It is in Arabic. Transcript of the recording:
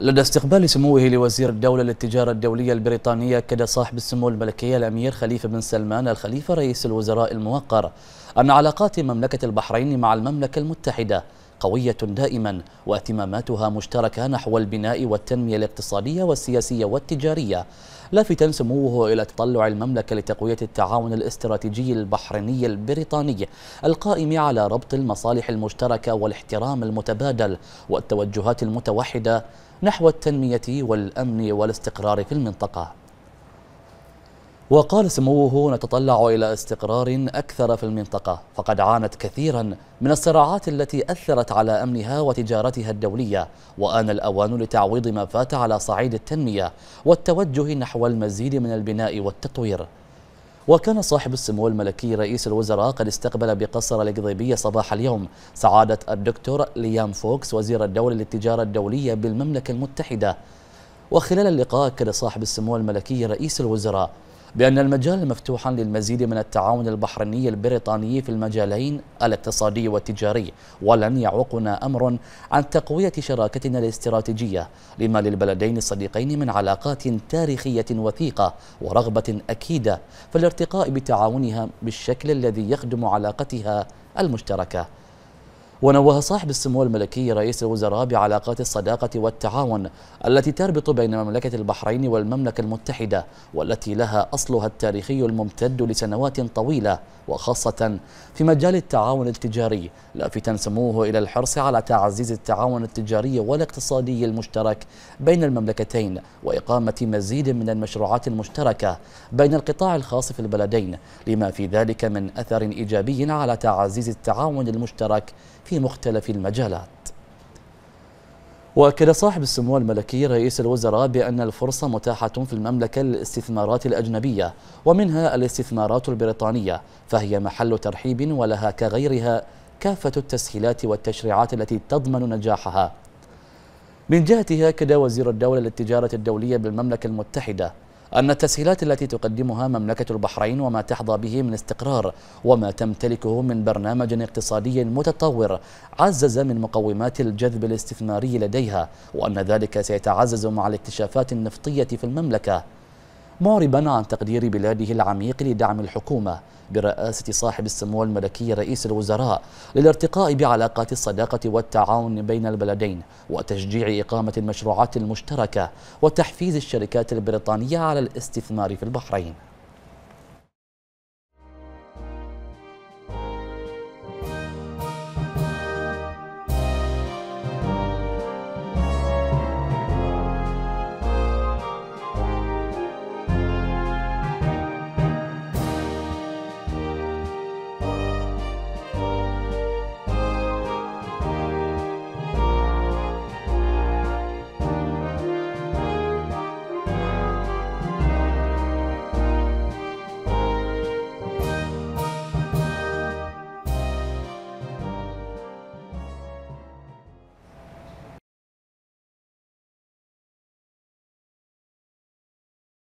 لدى استقبال سموه لوزير الدولة للتجارة الدولية البريطانية أكد صاحب السمو الملكية الأمير خليفة بن سلمان الخليفة رئيس الوزراء الموقر أن علاقات مملكة البحرين مع المملكة المتحدة قوية دائما واهتماماتها مشتركة نحو البناء والتنمية الاقتصادية والسياسية والتجارية لافتا سموه إلى تطلع المملكة لتقوية التعاون الاستراتيجي البحريني البريطاني القائم على ربط المصالح المشتركة والاحترام المتبادل والتوجهات المتوحدة نحو التنمية والأمن والاستقرار في المنطقة وقال سموه نتطلع إلى استقرار أكثر في المنطقة فقد عانت كثيرا من الصراعات التي أثرت على أمنها وتجارتها الدولية وآن الأوان لتعويض ما فات على صعيد التنمية والتوجه نحو المزيد من البناء والتطوير وكان صاحب السمو الملكي رئيس الوزراء قد استقبل بقصر القضيبية صباح اليوم سعادة الدكتور ليام فوكس وزير الدولة للتجارة الدولية بالمملكة المتحدة وخلال اللقاء أكد صاحب السمو الملكي رئيس الوزراء بأن المجال مفتوحا للمزيد من التعاون البحريني البريطاني في المجالين الاقتصادي والتجاري ولن يعوقنا أمر عن تقوية شراكتنا الاستراتيجية لما للبلدين الصديقين من علاقات تاريخية وثيقة ورغبة أكيدة في الارتقاء بتعاونها بالشكل الذي يخدم علاقتها المشتركة ونوه صاحب السمو الملكي رئيس الوزراء بعلاقات الصداقة والتعاون التي تربط بين مملكة البحرين والمملكة المتحدة والتي لها أصلها التاريخي الممتد لسنوات طويلة وخاصة في مجال التعاون التجاري لافتا سموه إلى الحرص على تعزيز التعاون التجاري والاقتصادي المشترك بين المملكتين وإقامة مزيد من المشروعات المشتركة بين القطاع الخاص في البلدين لما في ذلك من أثر إيجابي على تعزيز التعاون المشترك في مختلف المجالات وأكد صاحب السمو الملكي رئيس الوزراء بأن الفرصة متاحة في المملكة للاستثمارات الأجنبية ومنها الاستثمارات البريطانية فهي محل ترحيب ولها كغيرها كافة التسهيلات والتشريعات التي تضمن نجاحها من جهتها أكد وزير الدولة للتجارة الدولية بالمملكة المتحدة أن التسهيلات التي تقدمها مملكة البحرين وما تحظى به من استقرار وما تمتلكه من برنامج اقتصادي متطور عزز من مقومات الجذب الاستثماري لديها وأن ذلك سيتعزز مع الاكتشافات النفطية في المملكة معربا عن تقدير بلاده العميق لدعم الحكومة برئاسة صاحب السمو الملكي رئيس الوزراء للارتقاء بعلاقات الصداقة والتعاون بين البلدين وتشجيع إقامة المشروعات المشتركة وتحفيز الشركات البريطانية على الاستثمار في البحرين